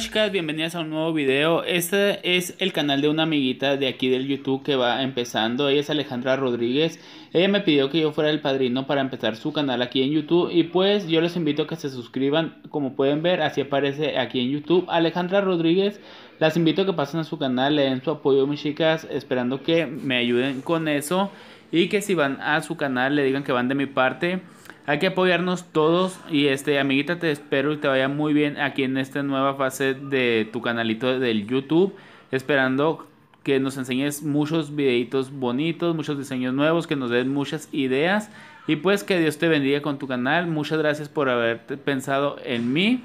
chicas, bienvenidas a un nuevo video. Este es el canal de una amiguita de aquí del YouTube que va empezando. Ella es Alejandra Rodríguez. Ella me pidió que yo fuera el padrino para empezar su canal aquí en YouTube. Y pues yo les invito a que se suscriban. Como pueden ver, así aparece aquí en YouTube. Alejandra Rodríguez, las invito a que pasen a su canal, le den su apoyo, mis chicas, esperando que me ayuden con eso y que si van a su canal le digan que van de mi parte. Hay que apoyarnos todos y este amiguita te espero y te vaya muy bien aquí en esta nueva fase de tu canalito del YouTube, esperando que nos enseñes muchos videitos bonitos, muchos diseños nuevos, que nos den muchas ideas y pues que Dios te bendiga con tu canal. Muchas gracias por haber pensado en mí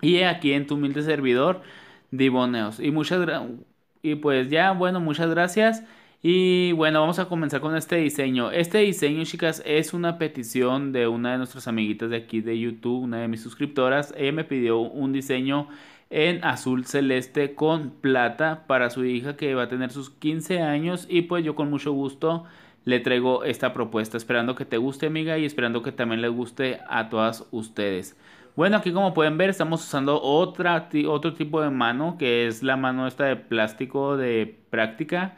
y aquí en tu humilde servidor divoneos Y muchas y pues ya, bueno, muchas gracias. Y bueno, vamos a comenzar con este diseño. Este diseño, chicas, es una petición de una de nuestras amiguitas de aquí de YouTube, una de mis suscriptoras. Ella me pidió un diseño en azul celeste con plata para su hija que va a tener sus 15 años y pues yo con mucho gusto le traigo esta propuesta esperando que te guste amiga y esperando que también le guste a todas ustedes. Bueno, aquí como pueden ver estamos usando otra, otro tipo de mano que es la mano esta de plástico de práctica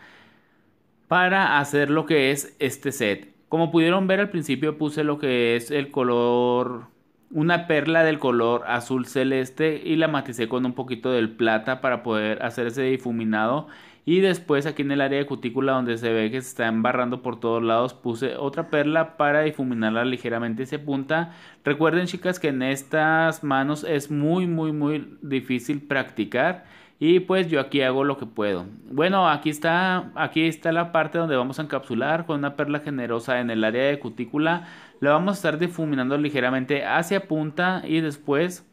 para hacer lo que es este set. Como pudieron ver al principio puse lo que es el color, una perla del color azul celeste y la maticé con un poquito del plata para poder hacer ese difuminado. Y después aquí en el área de cutícula donde se ve que se está embarrando por todos lados puse otra perla para difuminarla ligeramente esa punta. Recuerden chicas que en estas manos es muy muy muy difícil practicar y pues yo aquí hago lo que puedo. Bueno, aquí está, aquí está la parte donde vamos a encapsular con una perla generosa en el área de cutícula. La vamos a estar difuminando ligeramente hacia punta y después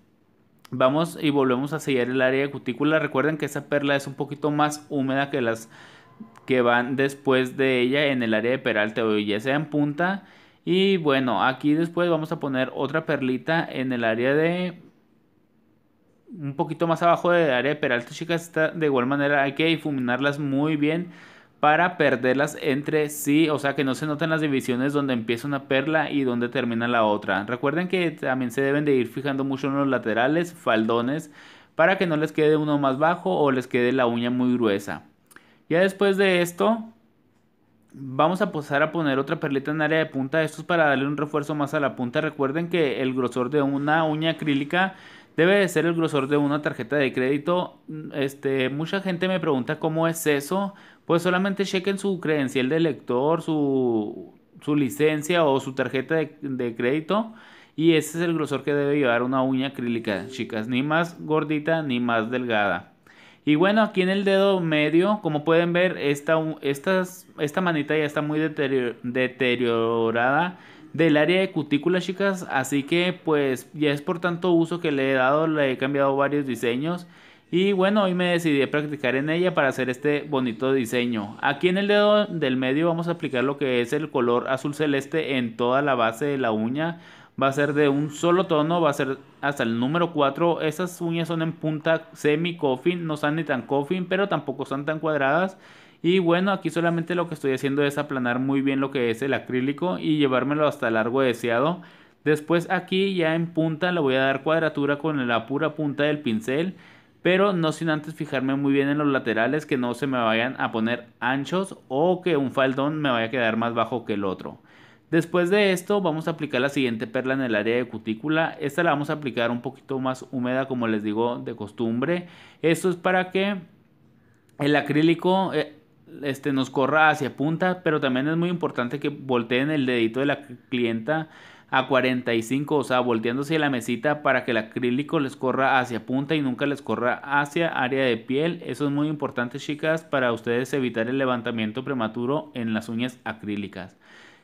vamos y volvemos a sellar el área de cutícula. Recuerden que esa perla es un poquito más húmeda que las que van después de ella en el área de peralte o ya sea en punta. Y bueno, aquí después vamos a poner otra perlita en el área de un poquito más abajo de área de Peralta chicas está de igual manera hay que difuminarlas muy bien para perderlas entre sí, o sea que no se noten las divisiones donde empieza una perla y donde termina la otra. Recuerden que también se deben de ir fijando mucho en los laterales, faldones, para que no les quede uno más bajo o les quede la uña muy gruesa. Ya después de esto, vamos a pasar a poner otra perlita en área de punta. Esto es para darle un refuerzo más a la punta. Recuerden que el grosor de una uña acrílica debe de ser el grosor de una tarjeta de crédito. Este, mucha gente me pregunta cómo es eso. Pues solamente chequen su credencial de lector, su, licencia o su tarjeta de, crédito. Y ese es el grosor que debe llevar una uña acrílica, chicas. Ni más gordita ni más delgada. Y bueno, aquí en el dedo medio, como pueden ver, esta, manita ya está muy deteriorada del área de cutícula, chicas. Así que pues ya es por tanto uso que le he dado, le he cambiado varios diseños. Y bueno, hoy me decidí a practicar en ella para hacer este bonito diseño. Aquí en el dedo del medio vamos a aplicar lo que es el color azul celeste en toda la base de la uña. Va a ser de un solo tono, va a ser hasta el número 4. Esas uñas son en punta semi-coffin, no son ni tan coffin, pero tampoco están tan cuadradas. Y bueno, aquí solamente lo que estoy haciendo es aplanar muy bien lo que es el acrílico y llevármelo hasta el largo deseado. Después aquí ya en punta le voy a dar cuadratura con la pura punta del pincel. Pero no sin antes fijarme muy bien en los laterales que no se me vayan a poner anchos o que un faldón me vaya a quedar más bajo que el otro. Después de esto vamos a aplicar la siguiente perla en el área de cutícula. Esta la vamos a aplicar un poquito más húmeda como les digo de costumbre. Esto es para que el acrílico... Eh, este, nos corra hacia punta, pero también es muy importante que volteen el dedito de la clienta a 45, o sea, volteándose la mesita para que el acrílico les corra hacia punta y nunca les corra hacia área de piel. Eso es muy importante, chicas, para ustedes evitar el levantamiento prematuro en las uñas acrílicas.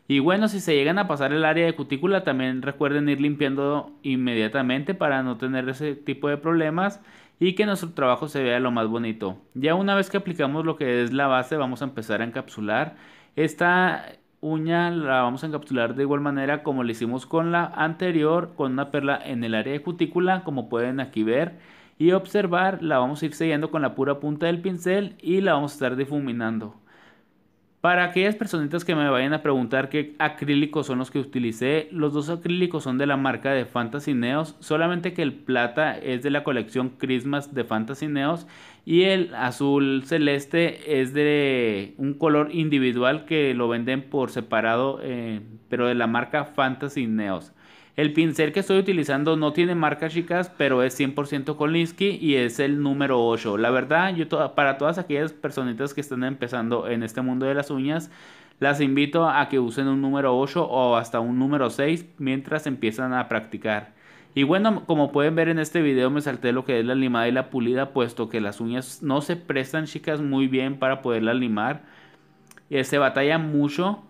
Y bueno, si se llegan a pasar el área de cutícula, también recuerden ir limpiando inmediatamente para no tener ese tipo de problemas y que nuestro trabajo se vea lo más bonito. Ya una vez que aplicamos lo que es la base vamos a empezar a encapsular. Esta uña la vamos a encapsular de igual manera como lo hicimos con la anterior, con una perla en el área de cutícula como pueden aquí ver y observar la vamos a ir sellando con la pura punta del pincel y la vamos a estar difuminando. Para aquellas personitas que me vayan a preguntar qué acrílicos son los que utilicé, los dos acrílicos son de la marca de Fantasy Neos, solamente que el plata es de la colección Christmas de Fantasy Neos y el azul celeste es de un color individual que lo venden por separado, eh, pero de la marca Fantasy Neos. El pincel que estoy utilizando no tiene marca chicas, pero es 100% Kolinsky y es el número 8. La verdad, yo para todas aquellas personitas que están empezando en este mundo de las uñas, las invito a que usen un número 8 o hasta un número 6 mientras empiezan a practicar. Y bueno, como pueden ver en este video me salté lo que es la limada y la pulida, puesto que las uñas no se prestan chicas muy bien para poderla limar. Eh, se batalla mucho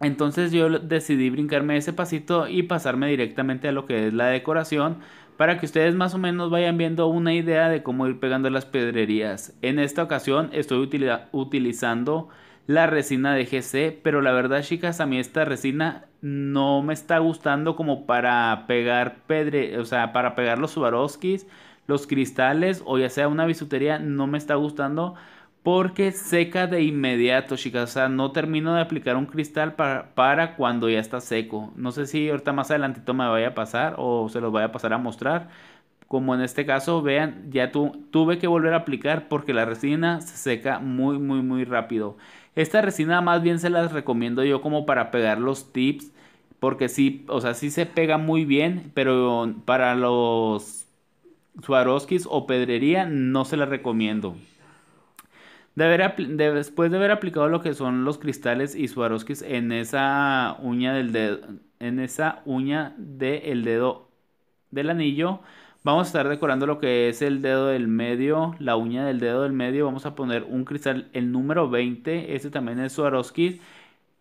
entonces yo decidí brincarme ese pasito y pasarme directamente a lo que es la decoración para que ustedes más o menos vayan viendo una idea de cómo ir pegando las pedrerías. En esta ocasión estoy utilizando la resina de GC, pero la verdad chicas, a mí esta resina no me está gustando como para pegar pedre, o sea, para pegar los Swarovskis, los cristales o ya sea una bisutería, no me está gustando porque seca de inmediato, chicas. O sea, no termino de aplicar un cristal para, cuando ya está seco. No sé si ahorita más adelantito me vaya a pasar o se los vaya a pasar a mostrar. Como en este caso, vean, ya tuve que volver a aplicar porque la resina se seca muy, muy, muy rápido. Esta resina más bien se las recomiendo yo como para pegar los tips. Porque sí, o sea, sí se pega muy bien, pero para los Swarovskis o pedrería no se las recomiendo después de haber aplicado lo que son los cristales y Swarovskis en esa uña del dedo, en esa uña del dedo del anillo, vamos a estar decorando lo que es el dedo del medio, la uña del dedo del medio, vamos a poner un cristal, el número 20, este también es Swarovski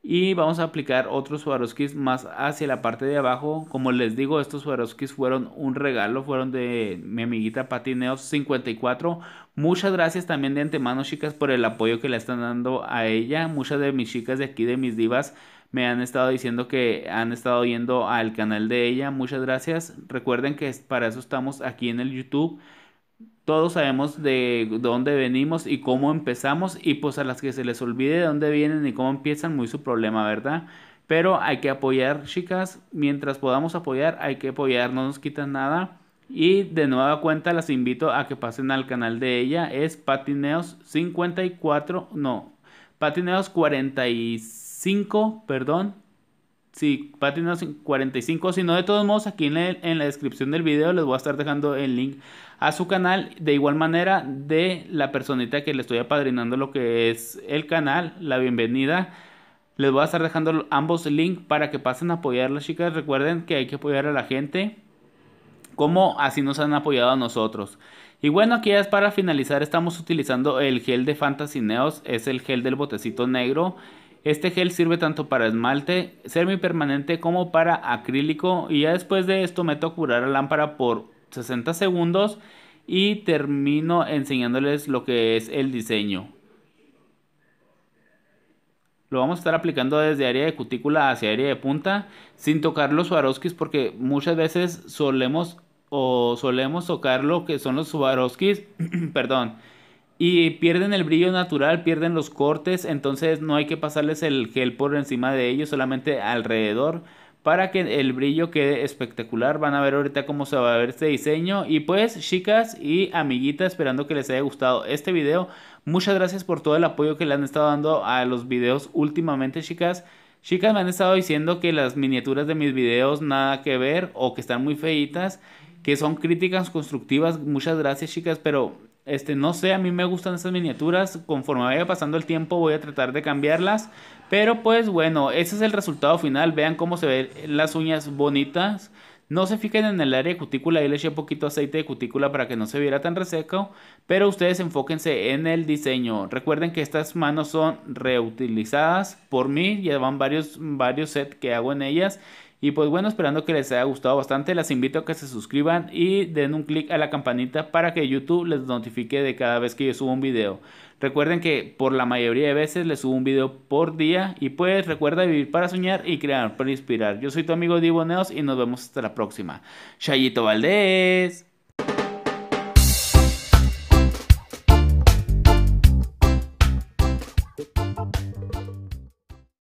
y vamos a aplicar otros Swarovskis más hacia la parte de abajo. Como les digo, estos Swarovskis fueron un regalo, fueron de mi amiguita patineos 54. Muchas gracias también de antemano, chicas, por el apoyo que le están dando a ella. Muchas de mis chicas de aquí, de mis divas, me han estado diciendo que han estado viendo al canal de ella. Muchas gracias. Recuerden que para eso estamos aquí en el YouTube todos sabemos de dónde venimos y cómo empezamos y pues a las que se les olvide de dónde vienen y cómo empiezan, muy su problema, ¿verdad? Pero hay que apoyar, chicas, mientras podamos apoyar, hay que apoyar, no nos quitan nada. Y de nueva cuenta las invito a que pasen al canal de ella, es Patineos 54, no, Patineos 45, perdón, si Patreon 45, si no de todos modos aquí en la, descripción del video les voy a estar dejando el link a su canal, de igual manera de la personita que le estoy apadrinando lo que es el canal, la bienvenida. Les voy a estar dejando ambos links para que pasen a apoyar las chicas. Recuerden que hay que apoyar a la gente como así nos han apoyado a nosotros. Y bueno, aquí ya es para finalizar, estamos utilizando el gel de Fantasy Neos, es el gel del botecito negro. Este gel sirve tanto para esmalte semipermanente como para acrílico y ya después de esto meto a curar la lámpara por 60 segundos y termino enseñándoles lo que es el diseño. Lo vamos a estar aplicando desde área de cutícula hacia área de punta sin tocar los Swarovskis porque muchas veces solemos o solemos tocar lo que son los Swarovskis, perdón, y pierden el brillo natural, pierden los cortes, entonces no hay que pasarles el gel por encima de ellos, solamente alrededor para que el brillo quede espectacular. Van a ver ahorita cómo se va a ver este diseño. Y pues chicas y amiguitas, esperando que les haya gustado este video. Muchas gracias por todo el apoyo que le han estado dando a los videos últimamente chicas. Chicas me han estado diciendo que las miniaturas de mis videos nada que ver o que están muy feitas. Que son críticas constructivas. Muchas gracias chicas, pero este, no sé, a mí me gustan esas miniaturas. Conforme vaya pasando el tiempo voy a tratar de cambiarlas. Pero pues bueno, ese es el resultado final. Vean cómo se ven las uñas bonitas. No se fijen en el área de cutícula, ahí le eché poquito aceite de cutícula para que no se viera tan reseco, pero ustedes enfóquense en el diseño. Recuerden que estas manos son reutilizadas por mí, Llevan varios, varios sets que hago en ellas y pues bueno, esperando que les haya gustado bastante, las invito a que se suscriban y den un clic a la campanita para que YouTube les notifique de cada vez que yo subo un video. Recuerden que por la mayoría de veces les subo un video por día y pues recuerda vivir para soñar y crear para inspirar. Yo soy tu amigo Divo y nos vemos hasta la próxima. Chayito Valdés.